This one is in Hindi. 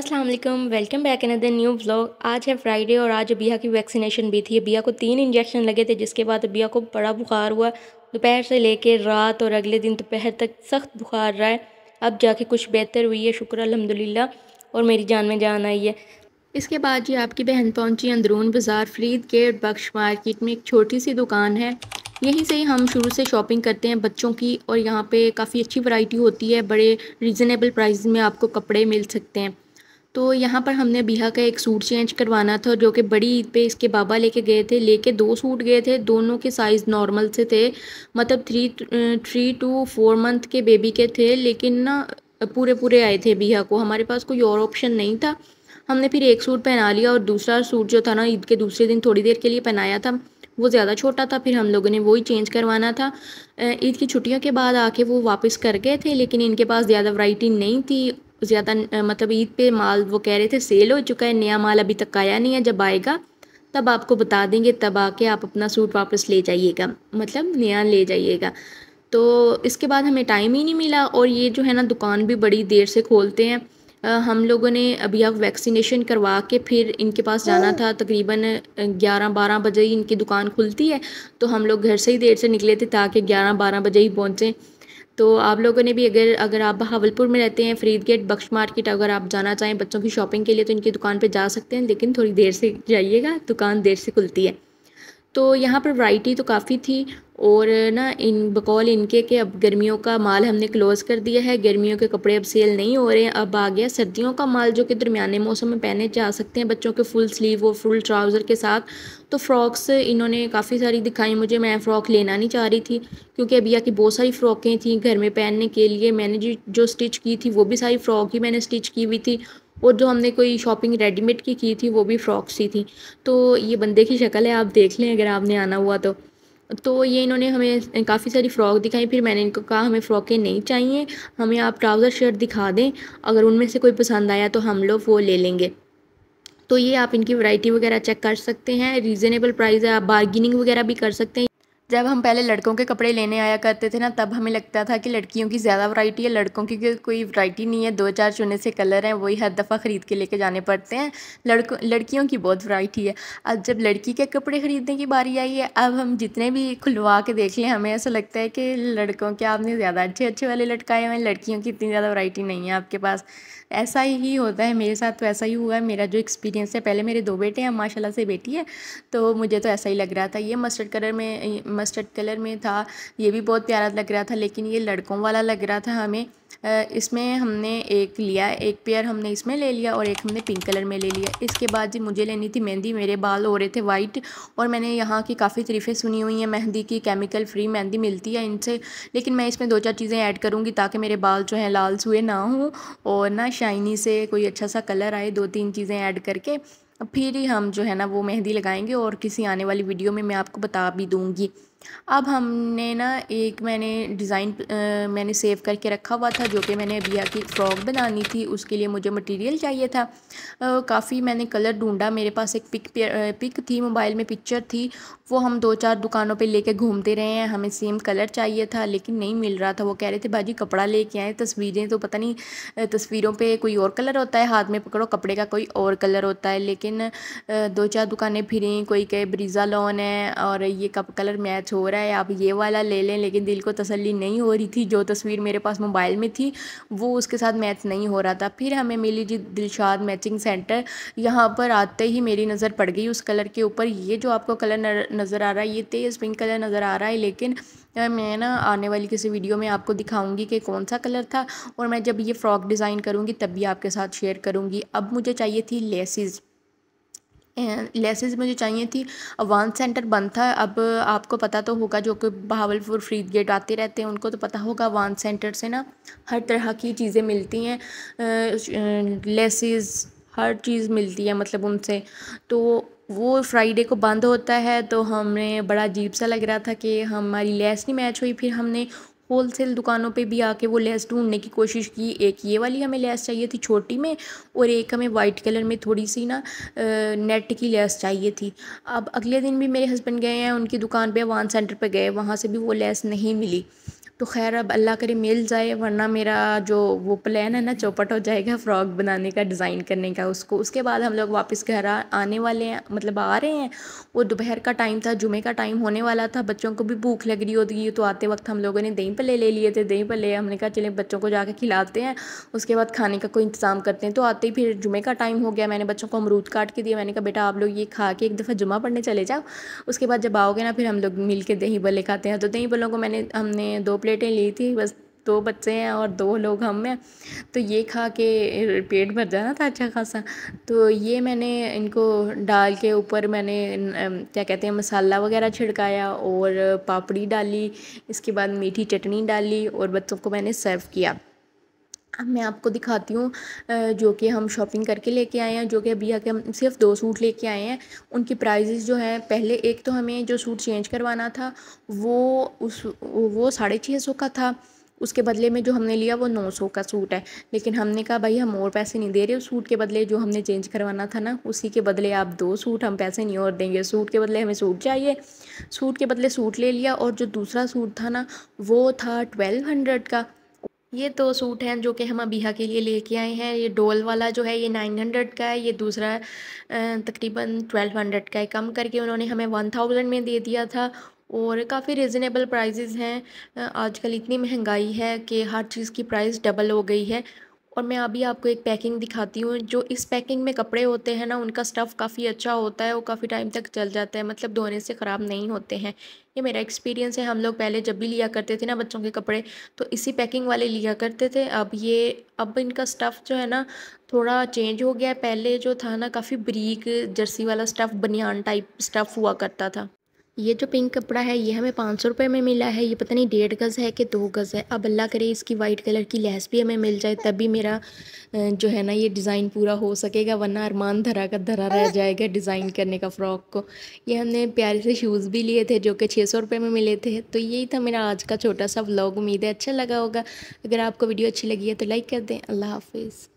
अस्सलाम वालेकुम welcome back in other new vlog आज है फ्राइडे और आज अबिया की वैक्सीनेशन भी थी अबिया को तीन इंजेक्शन लगे थे जिसके बाद अबिया को बड़ा बुखार हुआ दोपहर से लेकर रात और अगले दिन दोपहर तक सख्त बुखार रहा है अब जाके कुछ बेहतर हुई है शुक्र अलहमदिल्ला और मेरी जान में जान आई है इसके बाद जी आपकी बहन पहुँची अंदरून बाज़ार फरीद गेट बख्श मार्केट में एक छोटी सी दुकान है यहीं से ही हम शुरू से शॉपिंग करते हैं बच्चों की और यहाँ पे काफ़ी अच्छी वैरायटी होती है बड़े रीज़नेबल प्राइस में आपको कपड़े मिल सकते हैं तो यहाँ पर हमने बिहा का एक सूट चेंज करवाना था जो कि बड़ी ईद पे इसके बाबा लेके गए थे लेके दो सूट गए थे दोनों के साइज़ नॉर्मल से थे मतलब three three two four month के बेबी के थे लेकिन ना पूरे पूरे आए थे बिहा को हमारे पास कोई और ऑप्शन नहीं था हमने फिर एक सूट पहना लिया और दूसरा सूट जो था ना ईद के दूसरे दिन थोड़ी देर के लिए पहनाया था वो ज़्यादा छोटा था फिर हम लोगों ने वही चेंज करवाना था ईद की छुट्टियों के बाद आके वो वापस कर गए थे लेकिन इनके पास ज़्यादा वराइटी नहीं थी ज़्यादा मतलब ईद पे माल वो कह रहे थे सेल हो चुका है नया माल अभी तक आया नहीं है जब आएगा तब आपको बता देंगे तब आके आप अपना सूट वापस ले जाइएगा मतलब नया ले जाइएगा तो इसके बाद हमें टाइम ही नहीं मिला और ये जो है ना दुकान भी बड़ी देर से खोलते हैं हम लोगों ने अभी आप वैक्सीनेशन करवा के फिर इनके पास जाना हाँ। था तकरीबन 11-12 बजे ही इनकी दुकान खुलती है तो हम लोग घर से ही देर से निकले थे ताकि 11-12 बजे ही पहुँचें तो आप लोगों ने भी अगर अगर आप बहावलपुर में रहते हैं फरीद गेट बख्श मार्केट अगर आप जाना चाहें बच्चों की शॉपिंग के लिए तो इनकी दुकान पर जा सकते हैं लेकिन थोड़ी देर से जाइएगा दुकान देर से खुलती है तो यहाँ पर वाइटी तो काफ़ी थी और ना इन बकौल इनके के अब गर्मियों का माल हमने क्लोज़ कर दिया है गर्मियों के कपड़े अब सेल नहीं हो रहे हैं अब आ गया सर्दियों का माल जो कि दरमियाने मौसम में पहने जा सकते हैं बच्चों के फुल स्लीव और फुल ट्राउज़र के साथ तो फ़्रॉक्स इन्होंने काफ़ी सारी दिखाई मुझे मैं फ़्रॉक लेना नहीं चाह रही थी क्योंकि अभी की बहुत सारी फ़्रॉकें थी घर में पहनने के लिए मैंने जो स्टिच की थी वो भी सारी फ़्रॉक ही मैंने स्टिच की हुई थी और जो हमने कोई शॉपिंग रेडीमेड की की थी वो भी फ़्रॉक सी थी तो ये बंदे की शक्ल है आप देख लें अगर आपने आना हुआ तो तो ये इन्होंने हमें काफ़ी सारी फ़्रॉक दिखाई फिर मैंने इनको कहा हमें फ़्रॉकें नहीं चाहिए हमें आप ट्राउज़र शर्ट दिखा दें अगर उनमें से कोई पसंद आया तो हम लोग वो ले लेंगे तो ये आप इनकी वैरायटी वगैरह चेक कर सकते हैं रीज़नेबल प्राइस है आप बारगेनिंग वगैरह भी कर सकते हैं जब हम पहले लड़कों के कपड़े लेने आया करते थे ना तब हमें लगता था कि लड़कियों की ज़्यादा वैरायटी है लड़कों की कोई वैरायटी नहीं है दो चार चुने से कलर हैं वही हर दफ़ा ख़रीद के लेके जाने पड़ते हैं लड़कों लड़कियों की बहुत वैरायटी है अब जब लड़की के कपड़े ख़रीदने की बारी आई है अब हम जितने भी खुलवा के देख लें हमें ऐसा लगता है कि लड़कों के आपने ज़्यादा अच्छे अच्छे वाले लटकाए हुए हैं लड़कियों की इतनी ज़्यादा वैरायटी नहीं है आपके पास ऐसा ही होता है मेरे साथ तो ऐसा ही हुआ है मेरा जो एक्सपीरियंस है पहले मेरे दो बेटे हैं माशाल्लाह से बेटी है तो मुझे तो ऐसा ही लग रहा था ये मस्टर्ड कलर में मस्टर्ड कलर में था ये भी बहुत प्यारा लग रहा था लेकिन ये लड़कों वाला लग रहा था हमें इसमें हमने एक लिया एक पेयर हमने इसमें ले लिया और एक हमने पिंक कलर में ले लिया इसके बाद जी मुझे लेनी थी मेहंदी मेरे बाल हो रहे थे वाइट और मैंने यहाँ की काफ़ी तरीफ़ें सुनी हुई हैं मेहंदी की केमिकल फ्री मेहंदी मिलती है इनसे लेकिन मैं इसमें दो चार चीज़ें ऐड करूँगी ताकि मेरे बाल जो हैं लाल सुए ना हों और ना शाइनी से कोई अच्छा सा कलर आए दो तीन चीज़ें ऐड करके फिर ही हम जो है ना वो मेहंदी लगाएंगे और किसी आने वाली वीडियो में मैं आपको बता भी दूँगी अब हमने ना एक मैंने डिज़ाइन मैंने सेव करके रखा हुआ था जो कि मैंने अभी आके फ्रॉक बनानी थी उसके लिए मुझे मटेरियल चाहिए था काफ़ी मैंने कलर ढूंढा मेरे पास एक पिक पिक थी मोबाइल में पिक्चर थी वो हम दो चार दुकानों पे लेके घूमते रहे हैं हमें सेम कलर चाहिए था लेकिन नहीं मिल रहा था वो कह रहे थे भाजी कपड़ा लेके आए तस्वीरें तो पता नहीं तस्वीरों पर कोई और कलर होता है हाथ में पकड़ो कपड़े का कोई और कलर होता है लेकिन दो चार दुकानें फिरी कोई कहे ब्रिज़ा लॉन है और ये कप कलर मैच हो रहा है आप ये वाला ले लें लेकिन दिल को तसल्ली नहीं हो रही थी जो तस्वीर मेरे पास मोबाइल में थी वो उसके साथ मैच नहीं हो रहा था फिर हमें मिली जी दिलशाद मैचिंग सेंटर यहाँ पर आते ही मेरी नज़र पड़ गई उस कलर के ऊपर ये जो आपको कलर नज़र आ रहा है ये तेज़ पिंक कलर नज़र आ रहा है लेकिन मैं ना आने वाली किसी वीडियो में आपको दिखाऊंगी कि कौन सा कलर था और मैं जब ये फ़्रॉक डिज़ाइन करूँगी तब भी आपके साथ शेयर करूँगी अब मुझे चाहिए थी लेसिस लेसेस मुझे चाहिए थी वन सेंटर बंद था अब आपको पता तो होगा जो कि बहावलपुर फ्रीद गेट आते रहते हैं उनको तो पता होगा वन सेंटर से ना हर तरह की चीज़ें मिलती हैं लेसेस हर चीज़ मिलती है मतलब उनसे तो वो फ्राइडे को बंद होता है तो हमें बड़ा अजीब सा लग रहा था कि हमारी लेस नहीं मैच हुई फिर हमने होलसेल दुकानों पे भी आके वो लेस ढूंढने की कोशिश की एक ये वाली हमें लेस चाहिए थी छोटी में और एक हमें वाइट कलर में थोड़ी सी ना नेट की लेस चाहिए थी अब अगले दिन भी मेरे हस्बैंड गए हैं उनकी दुकान पर वान सेंटर पर गए वहाँ से भी वो लेस नहीं मिली तो खैर अब अल्लाह करे मिल जाए वरना मेरा जो वो प्लान है ना चौपट हो जाएगा फ़्रॉक बनाने का डिज़ाइन करने का उसको उसके बाद हम लोग वापस घर आने वाले हैं मतलब आ रहे हैं वो दोपहर का टाइम था जुमे का टाइम होने वाला था बच्चों को भी भूख लग रही होती तो आते वक्त हम लोगों ने दही पल्ले ले लिए थे दही पल्ले हमने कहा चले बच्चों को जाकर खिलाते हैं उसके बाद खाने का कोई इंतज़ाम करते हैं तो आते ही फिर जुमे का टाइम हो गया मैंने बच्चों को अमरूद काट के दिया मैंने कहा बेटा आप लोग ये खा के एक दफ़ा जुमा पढ़ने चले जाओ उसके बाद जब आओगे ना फिर हम लोग मिल के दही भले खाते हैं तो दही भलों को मैंने हमने दो प्लेट प्लेटें ली थी बस दो बच्चे हैं और दो लोग हम हैं तो ये खा के पेट भर जाना था अच्छा खासा तो ये मैंने इनको डाल के ऊपर मैंने क्या कहते हैं मसाला वगैरह छिड़काया और पापड़ी डाली इसके बाद मीठी चटनी डाली और बच्चों को मैंने सर्व किया अब मैं आपको दिखाती हूँ जो कि हम शॉपिंग करके लेके आए हैं जो कि अभी आके हम सिर्फ दो सूट लेके आए हैं उनकी प्राइजेस जो हैं पहले एक तो हमें जो सूट चेंज करवाना था वो उस वो साढ़े छः सौ का था उसके बदले में जो हमने लिया वो नौ सौ का सूट है लेकिन हमने कहा भाई हम और पैसे नहीं दे रहे उस सूट के बदले जो हमने चेंज करवाना था ना उसी के बदले आप दो सूट हम पैसे नहीं और देंगे सूट के बदले हमें सूट चाहिए सूट के बदले सूट ले लिया और जो दूसरा सूट था ना वो था ट्वेल्व हंड्रेड का ये दो तो सूट हैं जो कि हम अबीहा के लिए लेके आए हैं ये डोल वाला जो है ये नाइन हंड्रेड का है ये दूसरा तकरीबन ट्वेल्व हंड्रेड का है कम करके उन्होंने हमें वन थाउजेंड में दे दिया था और काफ़ी रिजनेबल प्राइजेज़ हैं आजकल इतनी महंगाई है कि हर चीज़ की प्राइस डबल हो गई है और मैं अभी आपको एक पैकिंग दिखाती हूँ जो इस पैकिंग में कपड़े होते हैं ना उनका स्टफ़ काफ़ी अच्छा होता है वो काफ़ी टाइम तक चल जाता है मतलब धोने से ख़राब नहीं होते हैं ये मेरा एक्सपीरियंस है हम लोग पहले जब भी लिया करते थे ना बच्चों के कपड़े तो इसी पैकिंग वाले लिया करते थे अब ये अब इनका स्टफ़ जो है ना थोड़ा चेंज हो गया पहले जो था ना काफ़ी ब्रीक जर्सी वाला स्टफ़ बनियान टाइप स्टफ़ हुआ करता था ये जो पिंक कपड़ा है ये हमें पाँच सौ रुपये में मिला है ये पता नहीं डेढ़ गज़ है कि दो गज़ है अब अल्लाह करे इसकी वाइट कलर की लहस भी हमें मिल जाए तभी मेरा जो है ना ये डिज़ाइन पूरा हो सकेगा वरना अरमान धरा का धरा रह जाएगा डिज़ाइन करने का फ़्रॉक को ये हमने प्यारे से शूज़ भी लिए थे जो कि छः सौ रुपये में मिले थे तो यही था मेरा आज का छोटा सा व्लॉग उम्मीद है अच्छा लगा होगा अगर आपको वीडियो अच्छी लगी है तो लाइक कर दें अल्लाह हाफिज़